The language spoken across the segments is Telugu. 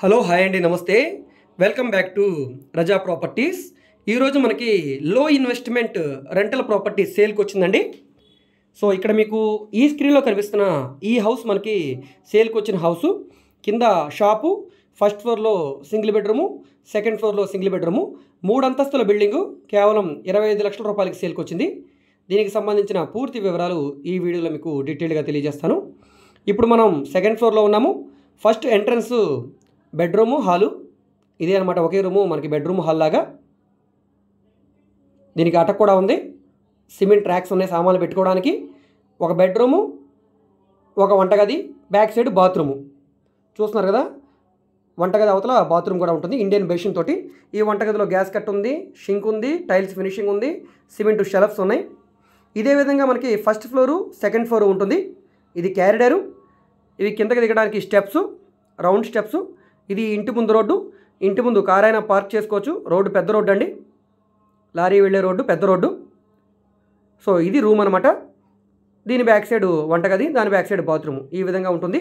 హలో హాయ్ అండి నమస్తే welcome back to Raza properties ఈరోజు మనకి లో ఇన్వెస్ట్మెంట్ రెంటల్ ప్రాపర్టీ సేల్కి వచ్చిందండి సో ఇక్కడ మీకు ఈ స్క్రీన్లో కనిపిస్తున్న ఈ హౌస్ మనకి సేల్కి వచ్చిన హౌసు కింద షాపు ఫస్ట్ ఫ్లోర్లో సింగిల్ బెడ్రూము సెకండ్ ఫ్లోర్లో సింగిల్ బెడ్రూము మూడు అంతస్తుల బిల్డింగు కేవలం ఇరవై ఐదు లక్షల రూపాయలకి సేల్కి వచ్చింది దీనికి సంబంధించిన పూర్తి వివరాలు ఈ వీడియోలో మీకు డీటెయిల్గా తెలియజేస్తాను ఇప్పుడు మనం సెకండ్ ఫ్లోర్లో ఉన్నాము ఫస్ట్ ఎంట్రన్స్ బెడ్రూము హాలు ఇదే అనమాట ఒకే రూము మనకి బెడ్రూమ్ హాల్ లాగా దీనికి అటక్ కూడా ఉంది సిమెంట్ ట్రాక్స్ ఉన్నాయి సామాన్లు పెట్టుకోవడానికి ఒక బెడ్రూము ఒక వంటగది బ్యాక్ సైడ్ బాత్రూము చూస్తున్నారు కదా వంటగది అవతల బాత్రూమ్ కూడా ఉంటుంది ఇండియన్ బేషింగ్ తోటి ఈ వంటగదిలో గ్యాస్ కట్ ఉంది షింక్ ఉంది టైల్స్ ఫినిషింగ్ ఉంది సిమెంట్ షెల్ఫ్స్ ఉన్నాయి ఇదే విధంగా మనకి ఫస్ట్ ఫ్లోరు సెకండ్ ఫ్లోరు ఉంటుంది ఇది క్యారిడరు ఇవి కిందకి దిగడానికి స్టెప్స్ రౌండ్ స్టెప్స్ ఇది ఇంటి ముందు రోడ్డు ఇంటి ముందు కారైనా అయినా పార్క్ చేసుకోవచ్చు రోడ్డు పెద్ద రోడ్డు అండి లారీ వెళ్ళే రోడ్డు పెద్ద రోడ్డు సో ఇది రూమ్ అనమాట దీని బ్యాక్ సైడ్ వంటగది దాని బ్యాక్ సైడ్ బాత్రూమ్ ఈ విధంగా ఉంటుంది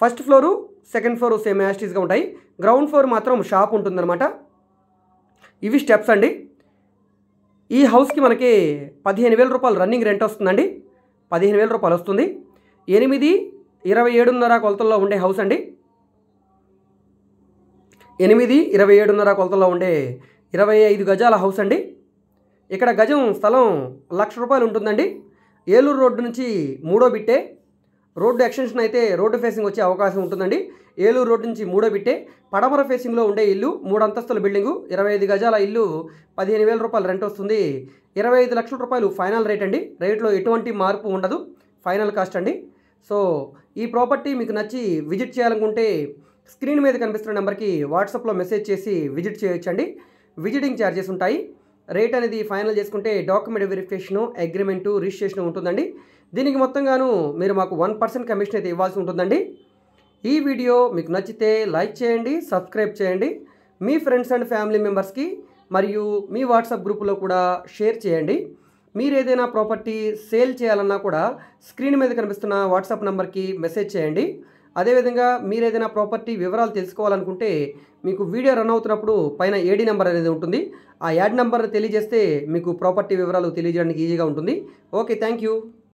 first floor second floor same యాస్టీస్గా ఉంటాయి గ్రౌండ్ ఫ్లోర్ మాత్రం షాప్ ఉంటుందన్నమాట ఇవి స్టెప్స్ అండి ఈ హౌస్కి మనకి పదిహేను వేల రూపాయలు రన్నింగ్ రెంట్ వస్తుందండి పదిహేను వేల రూపాయలు వస్తుంది ఎనిమిది ఇరవై ఏడున్నర కొలతల్లో ఉండే హౌస్ అండి ఎనిమిది ఇరవై ఏడున్నర కొలతల్లో ఉండే ఇరవై ఐదు గజాల హౌస్ అండి ఇక్కడ గజం స్థలం లక్ష రూపాయలు ఉంటుందండి ఏలూరు రోడ్డు నుంచి మూడో బిట్టే రోడ్డు ఎక్స్టెన్షన్ అయితే రోడ్డు ఫేసింగ్ వచ్చే అవకాశం ఉంటుందండి ఏలూరు రోడ్డు నుంచి మూడో బిట్టే పడమర ఫేసింగ్లో ఉండే ఇల్లు మూడు అంతస్తుల బిల్డింగు ఇరవై ఐదు గజాల ఇల్లు పదిహేను వేల రూపాయలు రెంట్ వస్తుంది ఇరవై ఐదు లక్షల రూపాయలు ఫైనల్ రేట్ అండి రేట్లో ఎటువంటి మార్పు ఉండదు ఫైనల్ కాస్ట్ అండి సో ఈ ప్రాపర్టీ మీకు నచ్చి విజిట్ చేయాలనుకుంటే స్క్రీన్ మీద కనిపిస్తున్న నెంబర్కి వాట్సాప్లో మెసేజ్ చేసి విజిట్ చేయొచ్చండి విజిటింగ్ ఛార్జెస్ ఉంటాయి రేట్ అనేది ఫైనల్ చేసుకుంటే డాక్యుమెంట్ వెరిఫికేషను అగ్రిమెంటు రిజిస్ట్రేషన్ ఉంటుందండి దీనికి మొత్తంగాను మీరు మాకు వన్ పర్సెంట్ కమిషన్ అయితే ఇవ్వాల్సి ఉంటుందండి ఈ వీడియో మీకు నచ్చితే లైక్ చేయండి సబ్స్క్రైబ్ చేయండి మీ ఫ్రెండ్స్ అండ్ ఫ్యామిలీ మెంబర్స్కి మరియు మీ వాట్సాప్ గ్రూపులో కూడా షేర్ చేయండి మీరు ఏదైనా ప్రాపర్టీ సేల్ చేయాలన్నా కూడా స్క్రీన్ మీద కనిపిస్తున్న వాట్సాప్ నెంబర్కి మెసేజ్ చేయండి అదేవిధంగా మీరు ఏదైనా ప్రాపర్టీ వివరాలు తెలుసుకోవాలనుకుంటే మీకు వీడియో రన్ అవుతున్నప్పుడు పైన ఏడి నెంబర్ అనేది ఉంటుంది ఆ యాడ్ నెంబర్ తెలియజేస్తే మీకు ప్రాపర్టీ వివరాలు తెలియజేయడానికి ఈజీగా ఉంటుంది ఓకే థ్యాంక్ యూ